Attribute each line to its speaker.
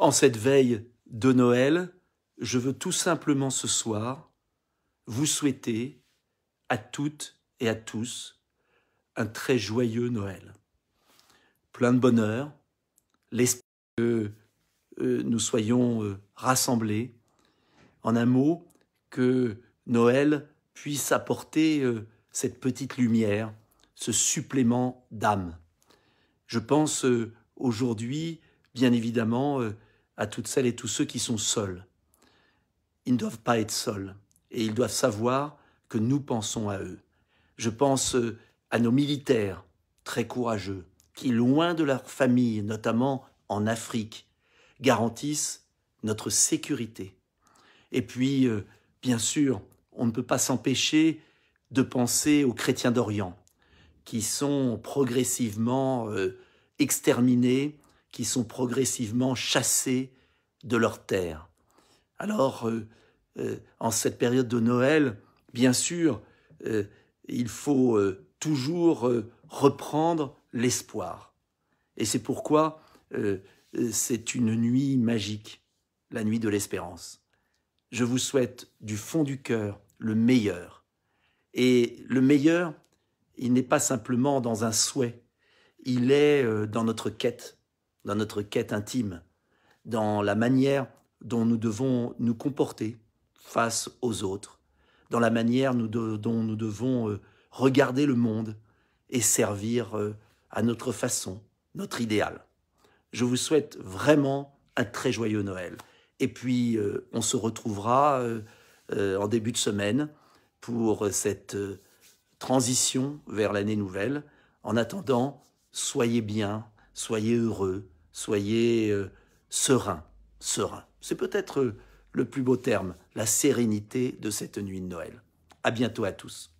Speaker 1: En cette veille de Noël, je veux tout simplement ce soir vous souhaiter à toutes et à tous un très joyeux Noël. Plein de bonheur, L'espoir que euh, nous soyons euh, rassemblés. En un mot, que Noël puisse apporter euh, cette petite lumière, ce supplément d'âme. Je pense aujourd'hui, bien évidemment, à toutes celles et tous ceux qui sont seuls. Ils ne doivent pas être seuls et ils doivent savoir que nous pensons à eux. Je pense euh, à nos militaires très courageux qui, loin de leur famille, notamment en Afrique, garantissent notre sécurité. Et puis, euh, bien sûr, on ne peut pas s'empêcher de penser aux chrétiens d'Orient, qui sont progressivement euh, exterminés qui sont progressivement chassés de leur terre. Alors, euh, euh, en cette période de Noël, bien sûr, euh, il faut toujours reprendre l'espoir. Et c'est pourquoi c'est une nuit magique, la nuit de l'espérance. Je vous souhaite du fond du cœur le meilleur. Et le meilleur, il n'est pas simplement dans un souhait, il est dans notre quête dans notre quête intime, dans la manière dont nous devons nous comporter face aux autres, dans la manière dont nous devons euh, regarder le monde et servir euh, à notre façon, notre idéal. Je vous souhaite vraiment un très joyeux Noël. Et puis, euh, on se retrouvera en début de semaine pour cette transition vers l'année nouvelle. En attendant, soyez bien, soyez heureux, soyez sereins, euh, serein, serein. C'est peut-être euh, le plus beau terme, la sérénité de cette nuit de Noël. À bientôt à tous.